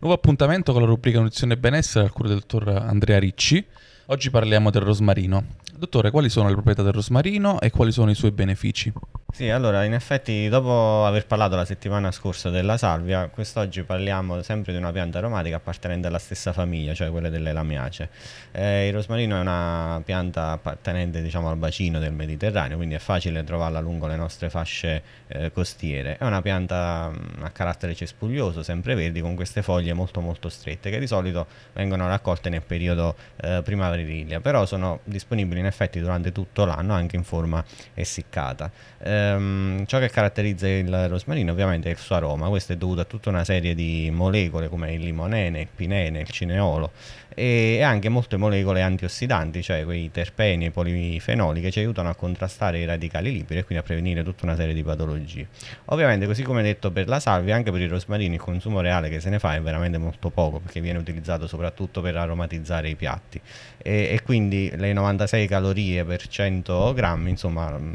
Nuovo appuntamento con la rubrica Nutrizione e Benessere al cuore del dottor Andrea Ricci. Oggi parliamo del rosmarino. Dottore, quali sono le proprietà del rosmarino e quali sono i suoi benefici? Sì, allora, in effetti dopo aver parlato la settimana scorsa della salvia, quest'oggi parliamo sempre di una pianta aromatica appartenente alla stessa famiglia, cioè quella delle lamiacee. Eh, il rosmarino è una pianta appartenente diciamo, al bacino del Mediterraneo, quindi è facile trovarla lungo le nostre fasce eh, costiere. È una pianta mm, a carattere cespuglioso, sempreverdi, con queste foglie molto molto strette, che di solito vengono raccolte nel periodo eh, primaverile, però sono disponibili in effetti durante tutto l'anno anche in forma essiccata. Eh, ehm, ciò che caratterizza il rosmarino ovviamente è il suo aroma, questo è dovuto a tutta una serie di molecole come il limonene, il pinene, il cineolo e anche molte molecole antiossidanti, cioè quei terpeni e polifenoli che ci aiutano a contrastare i radicali liberi e quindi a prevenire tutta una serie di patologie. Ovviamente, così come detto per la salvia, anche per il rosmarino il consumo reale che se ne fa è veramente molto poco perché viene utilizzato soprattutto per aromatizzare i piatti e, e quindi le 96 calorie per 100 grammi, insomma, mm,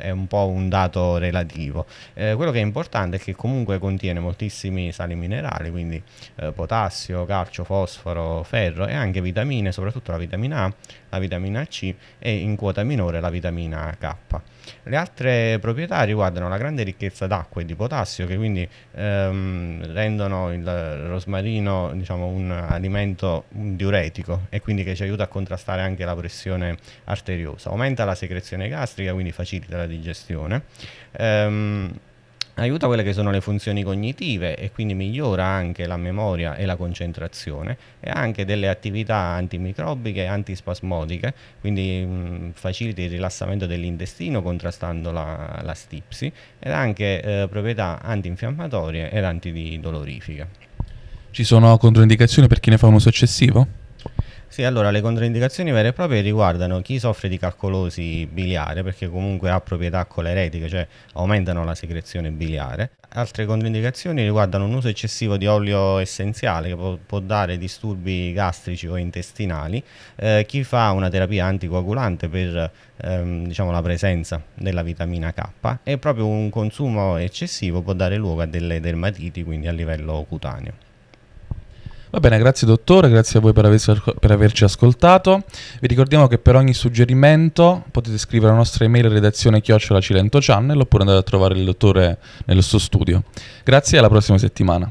è un po' un dato relativo. Eh, quello che è importante è che comunque contiene moltissimi sali minerali, quindi eh, potassio, calcio, fosforo, ferro e anche vitamine, soprattutto la vitamina A, la vitamina C e in quota minore la vitamina K. Le altre proprietà riguardano la grande ricchezza d'acqua e di potassio che quindi ehm, rendono il rosmarino diciamo, un alimento diuretico e quindi che ci aiuta a contrastare anche la pressione arteriosa. Aumenta la secrezione gastrica, quindi facilita la digestione. Ehm, aiuta quelle che sono le funzioni cognitive e quindi migliora anche la memoria e la concentrazione e anche delle attività antimicrobiche e antispasmodiche, quindi mh, facilita il rilassamento dell'intestino contrastando la, la stipsi ed anche eh, proprietà antinfiammatorie ed antidolorifiche. Ci sono controindicazioni per chi ne fa uno successivo? Sì, allora le controindicazioni vere e proprie riguardano chi soffre di calcolosi biliare perché comunque ha proprietà coleretiche, cioè aumentano la secrezione biliare. Altre controindicazioni riguardano un uso eccessivo di olio essenziale che può, può dare disturbi gastrici o intestinali, eh, chi fa una terapia anticoagulante per ehm, diciamo, la presenza della vitamina K e proprio un consumo eccessivo può dare luogo a delle dermatiti, quindi a livello cutaneo. Va bene, grazie dottore, grazie a voi per, averci, per averci ascoltato. Vi ricordiamo che per ogni suggerimento potete scrivere la nostra email a redazione chiocciola Cilento Channel oppure andare a trovare il dottore nel suo studio. Grazie e alla prossima settimana.